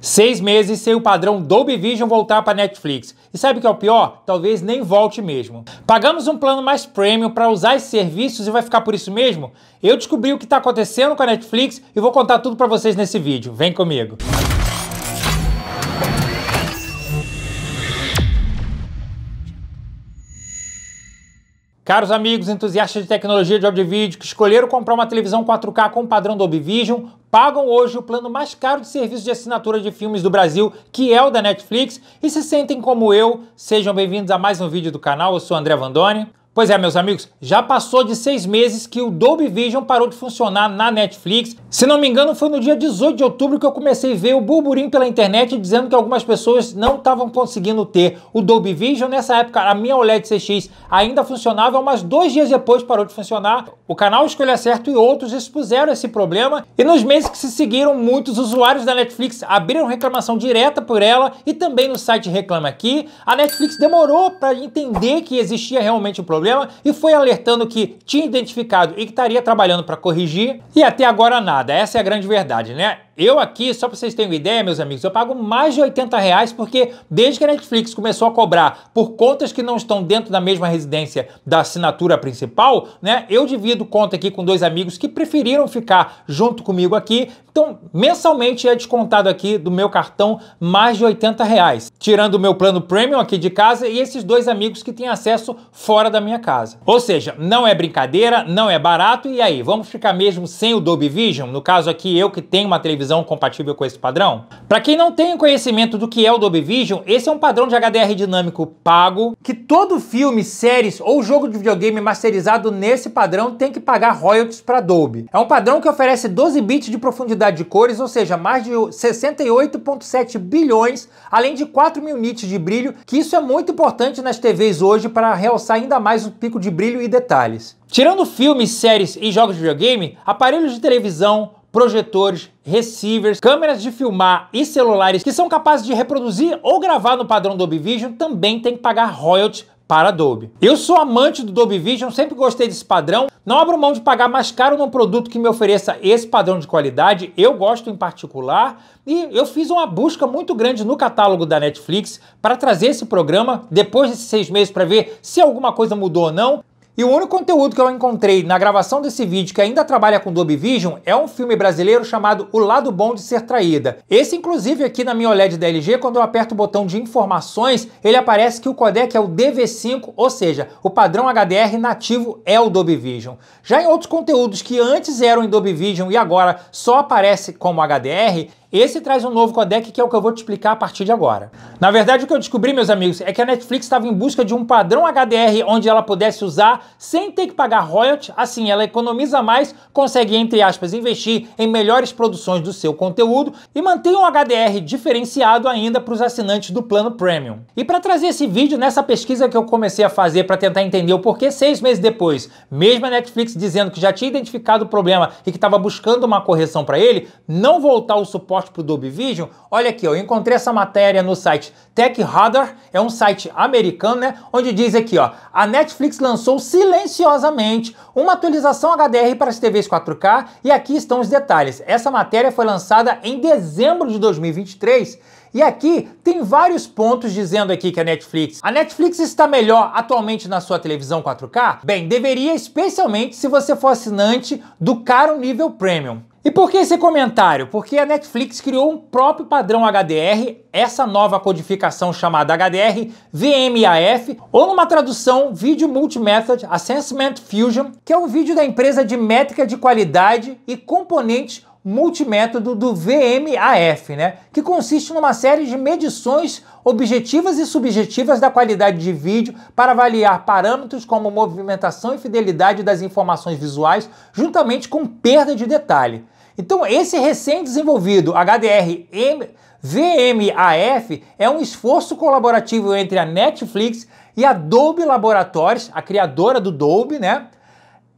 Seis meses sem o padrão Dolby Vision voltar para Netflix. E sabe o que é o pior? Talvez nem volte mesmo. Pagamos um plano mais premium para usar esses serviços e vai ficar por isso mesmo? Eu descobri o que está acontecendo com a Netflix e vou contar tudo para vocês nesse vídeo. Vem comigo. Caros amigos entusiastas de tecnologia de áudio e vídeo que escolheram comprar uma televisão 4K com padrão Dolby Vision, pagam hoje o plano mais caro de serviço de assinatura de filmes do Brasil, que é o da Netflix, e se sentem como eu, sejam bem-vindos a mais um vídeo do canal, eu sou André Vandoni. Pois é, meus amigos, já passou de seis meses que o Dolby Vision parou de funcionar na Netflix. Se não me engano, foi no dia 18 de outubro que eu comecei a ver o burburinho pela internet dizendo que algumas pessoas não estavam conseguindo ter o Dolby Vision. Nessa época, a minha OLED CX ainda funcionava, mas dois dias depois parou de funcionar. O canal Escolha Certo e outros expuseram esse problema. E nos meses que se seguiram, muitos usuários da Netflix abriram reclamação direta por ela e também no site Reclama Aqui. A Netflix demorou para entender que existia realmente o um problema problema e foi alertando que tinha identificado e que estaria trabalhando para corrigir e até agora nada. Essa é a grande verdade, né? Eu aqui, só para vocês terem uma ideia, meus amigos, eu pago mais de 80 reais porque desde que a Netflix começou a cobrar por contas que não estão dentro da mesma residência da assinatura principal, né? Eu divido conta aqui com dois amigos que preferiram ficar junto comigo aqui. Então, mensalmente é descontado aqui do meu cartão mais de 80 reais. Tirando o meu plano premium aqui de casa e esses dois amigos que têm acesso fora da minha casa. Ou seja, não é brincadeira, não é barato. E aí, vamos ficar mesmo sem o Dolby Vision? No caso aqui, eu que tenho uma televisão compatível com esse padrão? Para quem não tem conhecimento do que é o Dolby Vision, esse é um padrão de HDR dinâmico pago que todo filme, séries ou jogo de videogame masterizado nesse padrão tem que pagar royalties para Dolby. É um padrão que oferece 12 bits de profundidade de cores, ou seja, mais de 68,7 bilhões, além de 4 mil nits de brilho, que isso é muito importante nas TVs hoje para realçar ainda mais o pico de brilho e detalhes. Tirando filmes, séries e jogos de videogame, aparelhos de televisão, projetores, receivers, câmeras de filmar e celulares que são capazes de reproduzir ou gravar no padrão Dolby Vision também tem que pagar royalties para Dolby. Eu sou amante do Dolby Vision, sempre gostei desse padrão, não abro mão de pagar mais caro num produto que me ofereça esse padrão de qualidade, eu gosto em particular, e eu fiz uma busca muito grande no catálogo da Netflix para trazer esse programa, depois desses seis meses para ver se alguma coisa mudou ou não, e o único conteúdo que eu encontrei na gravação desse vídeo que ainda trabalha com Dolby Vision é um filme brasileiro chamado O Lado Bom de Ser Traída. Esse, inclusive, aqui na minha OLED da LG, quando eu aperto o botão de informações, ele aparece que o codec é o DV5, ou seja, o padrão HDR nativo é o Dolby Vision. Já em outros conteúdos que antes eram em Dolby Vision e agora só aparece como HDR, esse traz um novo codec que é o que eu vou te explicar a partir de agora. Na verdade, o que eu descobri, meus amigos, é que a Netflix estava em busca de um padrão HDR onde ela pudesse usar sem ter que pagar royalty. Assim, ela economiza mais, consegue, entre aspas, investir em melhores produções do seu conteúdo e mantém um HDR diferenciado ainda para os assinantes do plano Premium. E para trazer esse vídeo, nessa pesquisa que eu comecei a fazer para tentar entender o porquê, seis meses depois, mesmo a Netflix dizendo que já tinha identificado o problema e que estava buscando uma correção para ele, não voltar o suporte suporte para o Dolby Vision, olha aqui, eu encontrei essa matéria no site Tech é um site americano, né, onde diz aqui, ó, a Netflix lançou silenciosamente uma atualização HDR para as TVs 4K e aqui estão os detalhes. Essa matéria foi lançada em dezembro de 2023 e aqui tem vários pontos dizendo aqui que a Netflix, a Netflix está melhor atualmente na sua televisão 4K? Bem, deveria especialmente se você for assinante do caro nível premium. E por que esse comentário? Porque a Netflix criou um próprio padrão HDR, essa nova codificação chamada HDR VMAF, ou numa tradução Video Multimethod Assessment Fusion, que é um vídeo da empresa de métrica de qualidade e componentes multimétodo do VMAF, né? que consiste numa série de medições objetivas e subjetivas da qualidade de vídeo para avaliar parâmetros como movimentação e fidelidade das informações visuais, juntamente com perda de detalhe. Então, esse recém-desenvolvido HDR VMAF é um esforço colaborativo entre a Netflix e a Dolby Laboratories, a criadora do Dolby, né?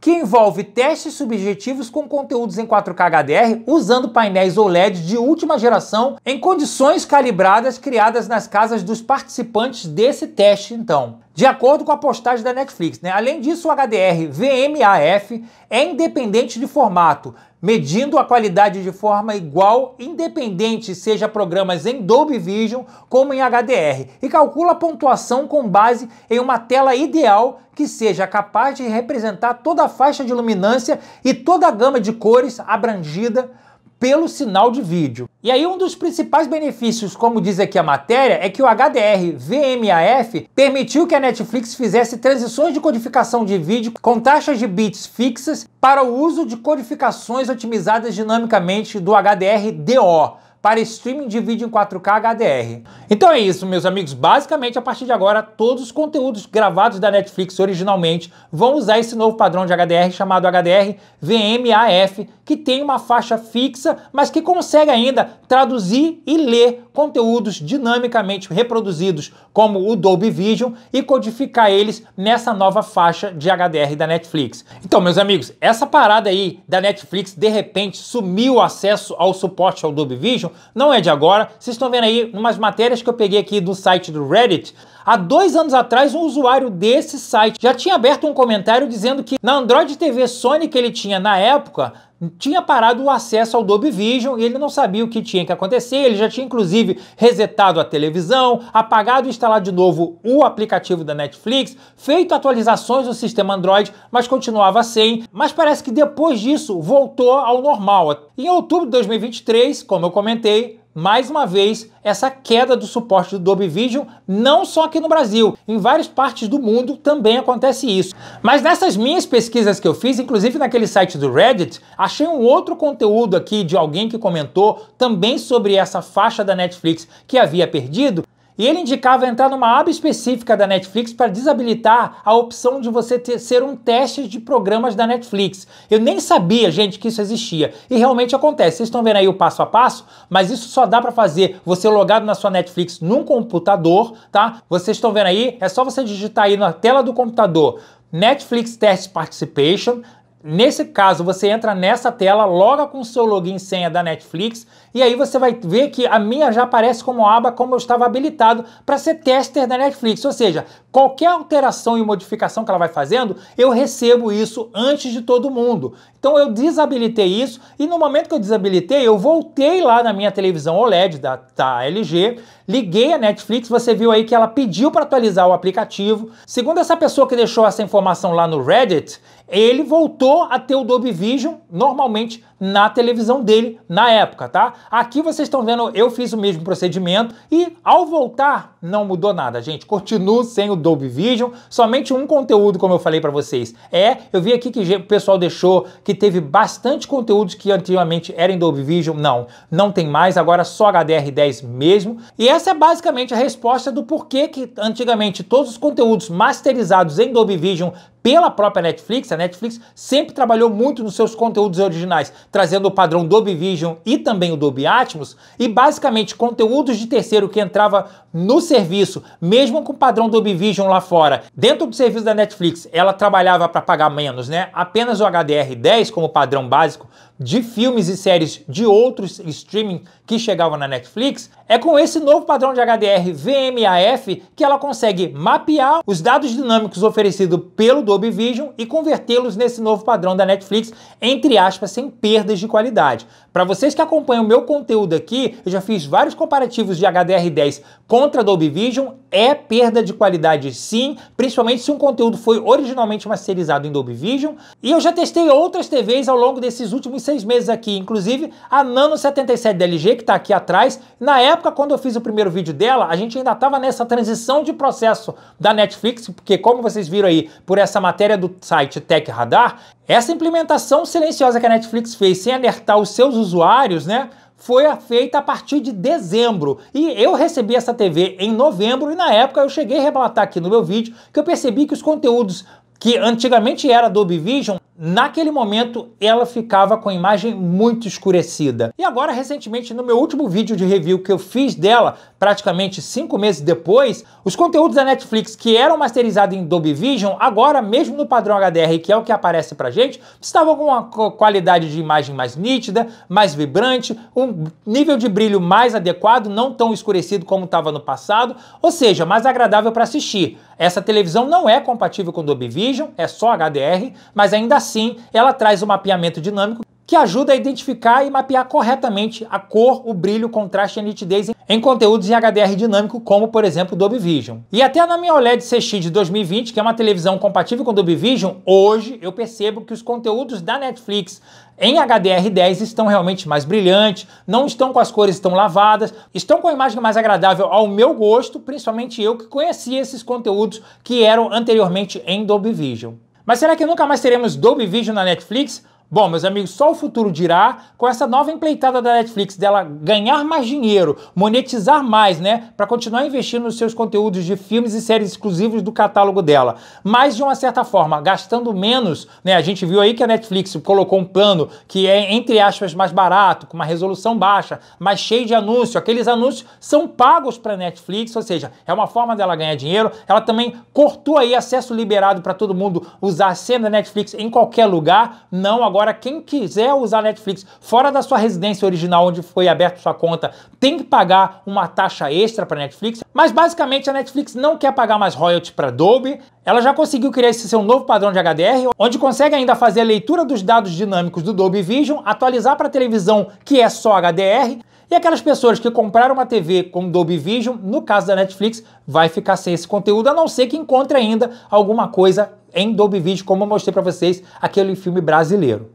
que envolve testes subjetivos com conteúdos em 4K HDR usando painéis OLED de última geração em condições calibradas criadas nas casas dos participantes desse teste, então de acordo com a postagem da Netflix. Né? Além disso, o HDR VMAF é independente de formato, medindo a qualidade de forma igual, independente seja programas em Dolby Vision como em HDR, e calcula a pontuação com base em uma tela ideal que seja capaz de representar toda a faixa de luminância e toda a gama de cores abrangida pelo sinal de vídeo. E aí um dos principais benefícios, como diz aqui a matéria, é que o HDR VMAF permitiu que a Netflix fizesse transições de codificação de vídeo com taxas de bits fixas para o uso de codificações otimizadas dinamicamente do HDR DO para streaming de vídeo em 4K HDR. Então é isso, meus amigos. Basicamente, a partir de agora, todos os conteúdos gravados da Netflix originalmente vão usar esse novo padrão de HDR chamado HDR VMAF, que tem uma faixa fixa, mas que consegue ainda traduzir e ler conteúdos dinamicamente reproduzidos, como o Dolby Vision, e codificar eles nessa nova faixa de HDR da Netflix. Então, meus amigos, essa parada aí da Netflix de repente sumiu o acesso ao suporte ao Dolby Vision não é de agora. Vocês estão vendo aí umas matérias que eu peguei aqui do site do Reddit Há dois anos atrás, um usuário desse site já tinha aberto um comentário dizendo que na Android TV Sony que ele tinha na época, tinha parado o acesso ao Dolby Vision e ele não sabia o que tinha que acontecer. Ele já tinha inclusive resetado a televisão, apagado e instalado de novo o aplicativo da Netflix, feito atualizações no sistema Android, mas continuava sem. Mas parece que depois disso voltou ao normal. Em outubro de 2023, como eu comentei, mais uma vez, essa queda do suporte do Dolby Vision, não só aqui no Brasil, em várias partes do mundo também acontece isso. Mas nessas minhas pesquisas que eu fiz, inclusive naquele site do Reddit, achei um outro conteúdo aqui de alguém que comentou também sobre essa faixa da Netflix que havia perdido, e ele indicava entrar numa aba específica da Netflix para desabilitar a opção de você ter, ser um teste de programas da Netflix. Eu nem sabia, gente, que isso existia. E realmente acontece. Vocês estão vendo aí o passo a passo, mas isso só dá para fazer você logado na sua Netflix num computador, tá? Vocês estão vendo aí, é só você digitar aí na tela do computador Netflix Test Participation, Nesse caso, você entra nessa tela, loga com o seu login e senha da Netflix, e aí você vai ver que a minha já aparece como aba, como eu estava habilitado para ser tester da Netflix. Ou seja, qualquer alteração e modificação que ela vai fazendo, eu recebo isso antes de todo mundo. Então eu desabilitei isso, e no momento que eu desabilitei, eu voltei lá na minha televisão OLED da, da LG, liguei a Netflix, você viu aí que ela pediu para atualizar o aplicativo. Segundo essa pessoa que deixou essa informação lá no Reddit, ele voltou a ter o Dolby Vision, normalmente na televisão dele na época, tá? Aqui vocês estão vendo, eu fiz o mesmo procedimento e ao voltar não mudou nada, gente. Continuo sem o Dolby Vision, somente um conteúdo, como eu falei para vocês. É, eu vi aqui que o pessoal deixou que teve bastante conteúdos que antigamente eram em Dolby Vision. Não, não tem mais, agora é só HDR10 mesmo. E essa é basicamente a resposta do porquê que antigamente todos os conteúdos masterizados em Dolby Vision pela própria Netflix, a Netflix sempre trabalhou muito nos seus conteúdos originais trazendo o padrão Dolby Vision e também o Dolby Atmos, e basicamente conteúdos de terceiro que entrava no serviço, mesmo com o padrão Dolby Vision lá fora, dentro do serviço da Netflix, ela trabalhava para pagar menos, né? Apenas o HDR10 como padrão básico de filmes e séries de outros streaming que chegavam na Netflix, é com esse novo padrão de HDR VMAF que ela consegue mapear os dados dinâmicos oferecidos pelo Dolby Vision e convertê-los nesse novo padrão da Netflix, entre aspas, sem perdas de qualidade. Para vocês que acompanham o meu conteúdo aqui, eu já fiz vários comparativos de HDR10 contra Dolby Vision, é perda de qualidade sim, principalmente se um conteúdo foi originalmente masterizado em Dolby Vision, e eu já testei outras TVs ao longo desses últimos seis meses aqui. Inclusive, a Nano 77 DLG, que está aqui atrás, na época quando eu fiz o primeiro vídeo dela, a gente ainda estava nessa transição de processo da Netflix, porque como vocês viram aí por essa matéria do site Tech Radar, essa implementação silenciosa que a Netflix fez sem alertar os seus usuários, né? foi feita a partir de dezembro. E eu recebi essa TV em novembro e na época eu cheguei a relatar aqui no meu vídeo que eu percebi que os conteúdos que antigamente era do Vision Naquele momento, ela ficava com a imagem muito escurecida. E agora, recentemente, no meu último vídeo de review que eu fiz dela, praticamente cinco meses depois, os conteúdos da Netflix que eram masterizados em Dolby Vision, agora mesmo no padrão HDR, que é o que aparece pra gente, estavam com uma qualidade de imagem mais nítida, mais vibrante, um nível de brilho mais adequado, não tão escurecido como estava no passado, ou seja, mais agradável para assistir. Essa televisão não é compatível com Dolby Vision, é só HDR, mas ainda Assim, ela traz o mapeamento dinâmico que ajuda a identificar e mapear corretamente a cor, o brilho, o contraste e a nitidez em conteúdos em HDR dinâmico, como por exemplo o Dolby Vision. E até na minha OLED CX de 2020, que é uma televisão compatível com o Dolby Vision, hoje eu percebo que os conteúdos da Netflix em HDR10 estão realmente mais brilhantes, não estão com as cores tão lavadas, estão com a imagem mais agradável ao meu gosto, principalmente eu que conhecia esses conteúdos que eram anteriormente em Dolby Vision. Mas será que nunca mais teremos doble vídeo na Netflix? Bom, meus amigos, só o futuro dirá com essa nova empreitada da Netflix dela ganhar mais dinheiro, monetizar mais, né, para continuar investindo nos seus conteúdos de filmes e séries exclusivos do catálogo dela. Mas de uma certa forma, gastando menos, né? A gente viu aí que a Netflix colocou um plano que é entre aspas mais barato, com uma resolução baixa, mas cheio de anúncio. Aqueles anúncios são pagos para a Netflix, ou seja, é uma forma dela ganhar dinheiro. Ela também cortou aí acesso liberado para todo mundo usar a cena da Netflix em qualquer lugar, não agora Agora, quem quiser usar Netflix fora da sua residência original onde foi aberta sua conta, tem que pagar uma taxa extra para Netflix. Mas basicamente a Netflix não quer pagar mais royalty para Adobe. Ela já conseguiu criar esse seu novo padrão de HDR, onde consegue ainda fazer a leitura dos dados dinâmicos do Dolby Vision, atualizar para televisão que é só HDR, e aquelas pessoas que compraram uma TV com Dolby Vision, no caso da Netflix, vai ficar sem esse conteúdo, a não ser que encontre ainda alguma coisa em Dolby Vision, como eu mostrei para vocês aquele filme brasileiro.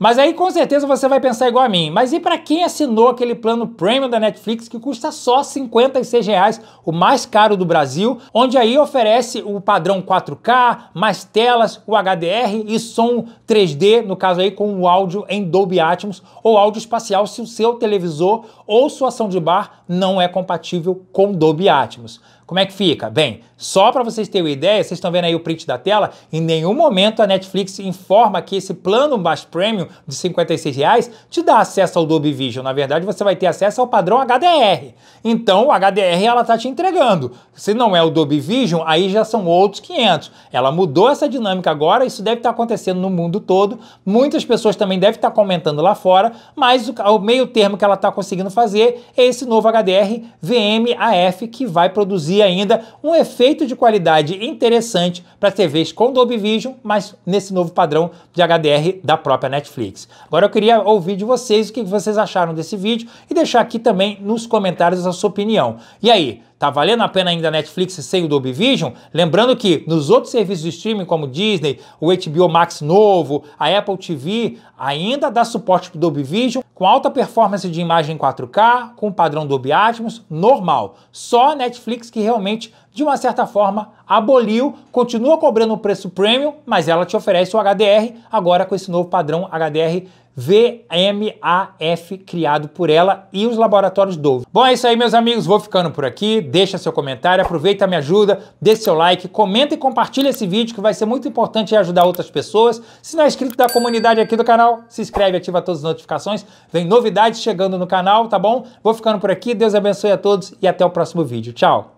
Mas aí com certeza você vai pensar igual a mim. Mas e para quem assinou aquele plano premium da Netflix que custa só R$ reais, o mais caro do Brasil, onde aí oferece o padrão 4K, mais telas, o HDR e som 3D, no caso aí com o áudio em Dolby Atmos ou áudio espacial se o seu televisor ou sua ação de bar não é compatível com Dolby Atmos. Como é que fica? Bem, só para vocês terem uma ideia, vocês estão vendo aí o print da tela, em nenhum momento a Netflix informa que esse plano mais premium de 56 reais te dá acesso ao Dolby Vision. Na verdade, você vai ter acesso ao padrão HDR. Então, o HDR ela tá te entregando. Se não é o Dolby Vision, aí já são outros 500. Ela mudou essa dinâmica agora, isso deve estar tá acontecendo no mundo todo. Muitas pessoas também devem estar tá comentando lá fora, mas o, o meio termo que ela está conseguindo fazer é esse novo HDR VM AF que vai produzir e ainda um efeito de qualidade interessante para TVs com Dolby Vision, mas nesse novo padrão de HDR da própria Netflix. Agora eu queria ouvir de vocês o que vocês acharam desse vídeo e deixar aqui também nos comentários a sua opinião. E aí, Tá valendo a pena ainda a Netflix sem o Dolby Vision? Lembrando que nos outros serviços de streaming, como Disney, o HBO Max novo, a Apple TV, ainda dá suporte para o Dolby Vision, com alta performance de imagem 4K, com padrão Dolby Atmos, normal. Só a Netflix que realmente de uma certa forma, aboliu, continua cobrando um preço premium, mas ela te oferece o HDR agora com esse novo padrão HDR VMAF criado por ela e os laboratórios Dove. Bom, é isso aí, meus amigos. Vou ficando por aqui. Deixa seu comentário, aproveita, a minha ajuda, dê seu like, comenta e compartilha esse vídeo que vai ser muito importante e ajudar outras pessoas. Se não é inscrito da comunidade aqui do canal, se inscreve, ativa todas as notificações. Vem novidades chegando no canal, tá bom? Vou ficando por aqui. Deus abençoe a todos e até o próximo vídeo. Tchau!